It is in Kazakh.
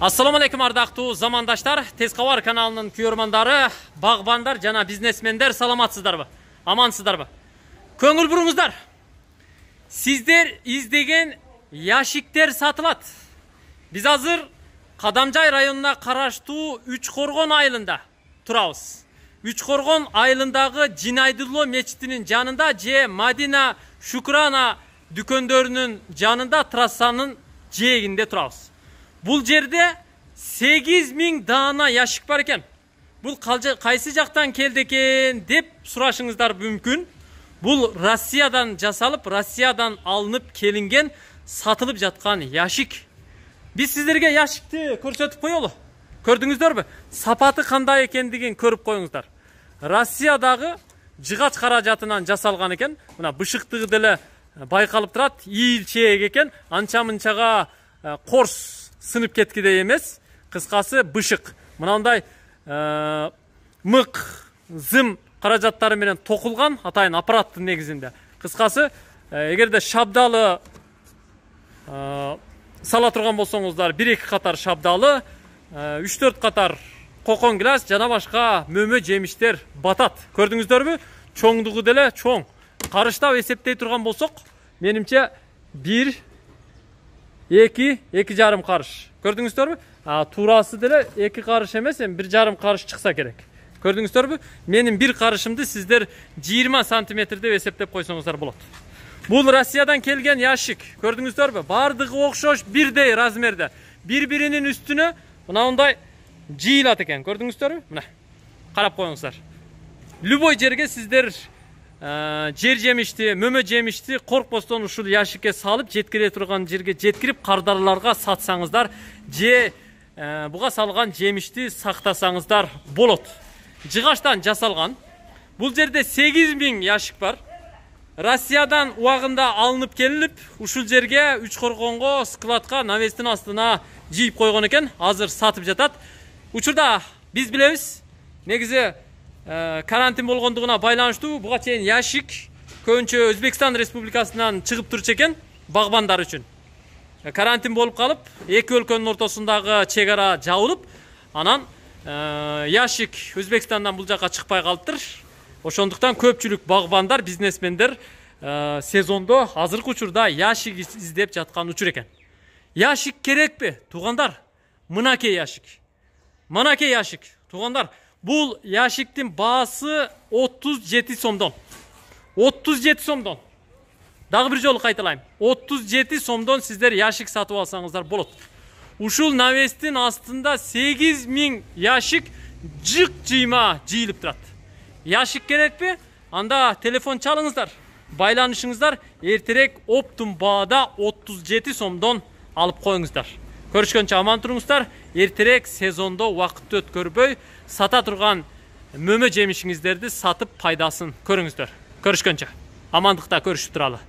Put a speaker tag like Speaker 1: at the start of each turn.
Speaker 1: Ассаламу алейкум ардақтуу замандаштар, Тезқавар каналының көрмандары, бағбандар жана бизнесмендер саламатсыздар ба? Амансыздар ба? Көңіл бұрыңыздар. Сіздер издеген яшиктер сатылат. Біз азыр Қадамжай районуна қараштуу үч коргон айылында турабыз. Үч коргон айылындагы Жинайдулло мечитинин жанында же Мадина Шукрана дүкөндөрүнүн жанында трассанын жээгинде турабыз бұл жерде 8000 дана ящик бар екен бұл қайсы жақтан келді екен деп сұрашыңыздар мүмкін бұл россиядан жасалып россиядан алынып келінген сатылып жатқан ящик біз сіздерге ящикті көрсетіп қоялы көрдіңіздер сапаты қандай екендігін көріп қойыңыздар россиядағы жығач қаражатынан жасалған екен мына бұшықтығы деле байқалып тұрады иілшек екен анша мынчага қорс сынып кеткеде емес қысқасы бұшық. мынандай ә, мық зым менен тоқылған атайын аппаратты негізінде қысқасы э, егер шабдалы э, сала тұрған болсаңыздар бір екі қатар шабдалы үш төрт қатар қоқон глаз жана башқа мөмө жеміштер батат көрдіңіздербі чоңдығы деле чоң қарыштап есептей тұрған болсақ менімше бір 2 2 жарым қарыш көрдіңіздер а, турасы деле 2 қарыш емес енді 1 жарым қарыш шықса керек көрдіңіздер бе менің бір қарышымды сіздер 20 сантиметр деп есептеп қойсаңыздар болады бұл россиядан келген ящик көрдіңіздер бе бардығы оқшош бірдей размерде бір бірінің үстіне мынандай жиылады екен көрдіңіздер бе мына қарап қойыңыздар любой жерге сіздер Ә, жер жемишти мөмө жемишти коркпостон ушул ящикке салып жеткире турган жерге жеткирип кардарларга сатсаңыздар же ә, буга салган жемишти сактасаңыздар болот Жығаштан жасалған. Бұл жерде 8000 ящик бар россиядан уағында алынып келіліп ушул жерге үч коргонго складка навестин астына жыйып койгон экен азыр сатып жатат учурда биз билебиз негизи карантин болгондугуна байланыштуу буга чейин ящик көбүнчө өзбекстан республикасынан чыгып турчу экен багбандар үчүн карантин болуп калып эки өлкөнүн ортосундагы чек ара жабылып анан ящик өзбекстандан бул жака чыкпай калыптыр ошондуктан көпчүлүк багбандар бизнесмендер сезондо азыркы учурда ящик издеп жаткан учур экен ящик керекпи туугандар мынакей ящик мынакей ящик туугандар Bul yaşıktın bası 37 jeti somdon. 30 somdon. Daha bir yolu qaytalayım. 37 jeti somdon sizler yaşık satıp alsanızlar bolut. Uşul navestin altında 8000 yaşık cık cima ciyilip durat. Yaşık gerek mi? Anda telefon çalınızlar. Baylanışınızlar. Erterek optum bağda 37 somdon alıp koyunuzlar. көрүшкөнчө аман туруңуздар эртерээк сезондо убакытты өткөрбөй сата турган мөмө жемишиңиздерди сатып пайдасын көрүңүздөр көрүшкөнчө амандыкта көрүшүп туралы